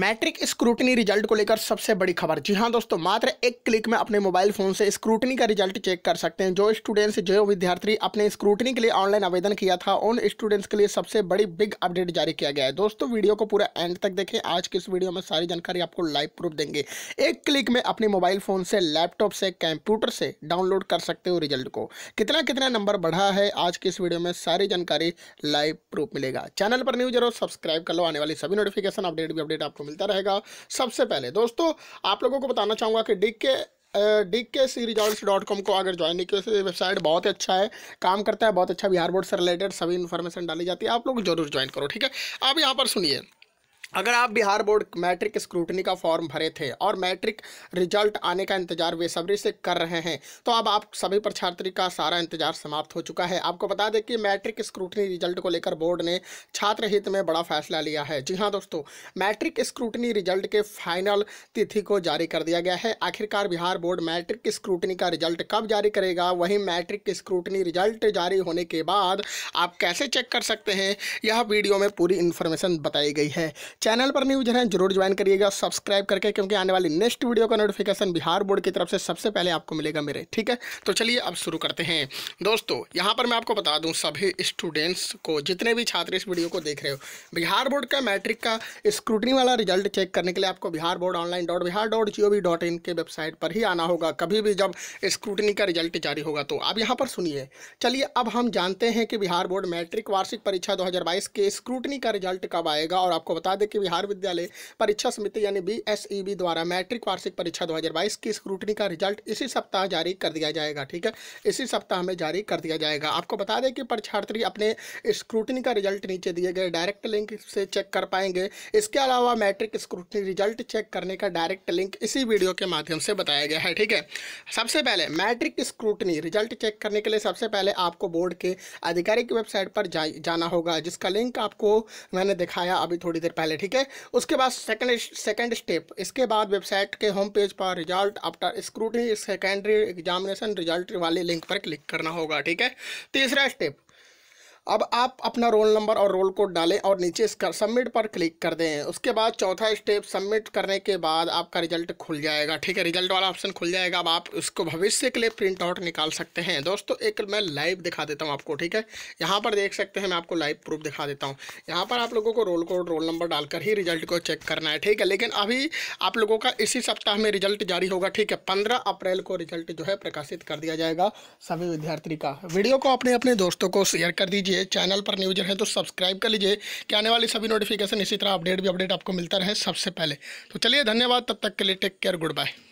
matric scrutiny result को लेकर सबसे बड़ी खबर जी हाँ दोस्तों मात्र एक क्लिक में अपने मोबाइल फोन से स्क्रूटनी का रिजल्ट चेक कर सकते हैं जो स्टूडेंट्स जो विद्यार्थी अपने स्क्रूटनी के लिए ऑनलाइन आवेदन किया था उन स्टूडेंट्स के लिए सबसे बड़ी बिग अपडेट जारी किया गया है दोस्तों वीडियो को पूरा एंड तक देखें आज की इस वीडियो में सारी जानकारी आपको लाइव प्रूफ देंगे एक क्लिक में अपने मोबाइल फोन से लैपटॉप से कंप्यूटर से डाउनलोड कर सकते हो रिजल्ट को कितना कितना नंबर बढ़ा है आज की इस वीडियो में सारी जानकारी लाइव प्रूफ मिलेगा चैनल पर न्यूज जरूर सब्सक्राइब कर लो आने वाली सभी नोटिफिकेशन अपडेट भी अपडेट आपको मिलता रहेगा सबसे पहले दोस्तों आप लोगों को बताना चाहूँगा कि डिग के डी के सी रिजॉर्ट्स डॉट कॉम को अगर ज्वाइन नहीं किया वेबसाइट बहुत अच्छा है काम करता है बहुत अच्छा बिहार बोर्ड से रिलेटेड सभी इन्फॉर्मेशन डाली जाती है आप लोग जरूर ज्वाइन करो ठीक है आप यहाँ पर सुनिए अगर आप बिहार बोर्ड मैट्रिक स्क्रूटनी का फॉर्म भरे थे और मैट्रिक रिजल्ट आने का इंतजार बेसब्री से कर रहे हैं तो अब आप सभी पर का सारा इंतजार समाप्त हो चुका है आपको बता दें कि मैट्रिक स्क्रूटनी रिजल्ट को लेकर बोर्ड ने छात्र हित में बड़ा फैसला लिया है जी हाँ दोस्तों मैट्रिक स्क्रूटनी रिजल्ट के फाइनल तिथि को जारी कर दिया गया है आखिरकार बिहार बोर्ड मैट्रिक स्क्रूटनी का रिजल्ट कब जारी करेगा वहीं मैट्रिक स्क्रूटनी रिजल्ट जारी होने के बाद आप कैसे चेक कर सकते हैं यह वीडियो में पूरी इन्फॉर्मेशन बताई गई है चैनल पर न्यूज है जरूर ज्वाइन करिएगा सब्सक्राइब करके क्योंकि आने वाली नेक्स्ट वीडियो का नोटिफिकेशन बिहार बोर्ड की तरफ से सबसे पहले आपको मिलेगा मेरे ठीक है तो चलिए अब शुरू करते हैं दोस्तों यहाँ पर मैं आपको बता दूँ सभी स्टूडेंट्स को जितने भी छात्र इस वीडियो को देख रहे हो बिहार बोर्ड का मैट्रिक का स्क्रूटनी वाला रिजल्ट चेक करने के लिए आपको Bihar board online dot Bihar dot G O V dot in के वेबसाइट पर ही आना होगा कभी भी जब स्क्रूटनी का रिजल्ट जारी होगा तो आप यहाँ पर सुनिए चलिए अब हम जानते हैं कि बिहार बोर्ड मैट्रिक वार्षिक परीक्षा 2022 के स्क्रूटनी का रिजल्ट कब आएगा और आपको बता दें कि बिहार विद्यालय परीक्षा समिति यानी बी e द्वारा मैट्रिक वार्षिक परीक्षा दो की स्क्रूटनी का रिजल्ट इसी सप्ताह जारी कर दिया जाएगा ठीक है इसी सप्ताह में जारी कर दिया जाएगा आपको बता दें कि परीक्षार्थी अपने स्क्रूटनी का रिजल्ट नीचे दिए गए डायरेक्ट लिंक से चेक कर पाएंगे इसके अलावा मैट्रिक स्क्रूटनी रिजल्ट चेक करने का डायरेक्ट लिंक इसी वीडियो के माध्यम से बताया गया है ठीक है सबसे पहले मैट्रिक स्क्रूटनी रिजल्ट चेक करने के लिए सबसे पहले आपको बोर्ड के आधिकारिक वेबसाइट पर जा, जाना होगा जिसका लिंक आपको मैंने दिखाया अभी थोड़ी देर पहले ठीक है उसके बाद सेकंड सेकंड स्टेप इसके बाद वेबसाइट के होम पेज पर result after scrutiny secondary examination result वाले लिंक पर क्लिक करना होगा ठीक है तीसरा स्टेप अब आप अपना रोल नंबर और रोल कोड डालें और नीचे इसका सबमिट पर क्लिक कर दें उसके बाद चौथा स्टेप सबमिट करने के बाद आपका रिजल्ट खुल जाएगा ठीक है रिजल्ट वाला ऑप्शन खुल जाएगा अब आप उसको भविष्य के लिए प्रिंट आउट निकाल सकते हैं दोस्तों एक मैं लाइव दिखा देता हूँ आपको ठीक है यहाँ पर देख सकते हैं मैं आपको लाइव प्रूफ दिखा देता हूँ यहाँ पर आप लोगों को रोल कोड रोल नंबर डालकर ही रिजल्ट को चेक करना है ठीक है लेकिन अभी आप लोगों का इसी सप्ताह में रिजल्ट जारी होगा ठीक है पंद्रह अप्रैल को रिजल्ट जो है प्रकाशित कर दिया जाएगा सभी विद्यार्थी का वीडियो को अपने अपने दोस्तों को शेयर कर दीजिए लीजिए चैनल पर न्यूजर हैं तो सब्सक्राइब कर लीजिए कि आने वाली सभी नोटिफिकेशन इसी तरह अपडेट भी अपडेट आपको मिलता रहे सबसे पहले तो चलिए धन्यवाद तब तक के लिए टेक केयर गुड बाय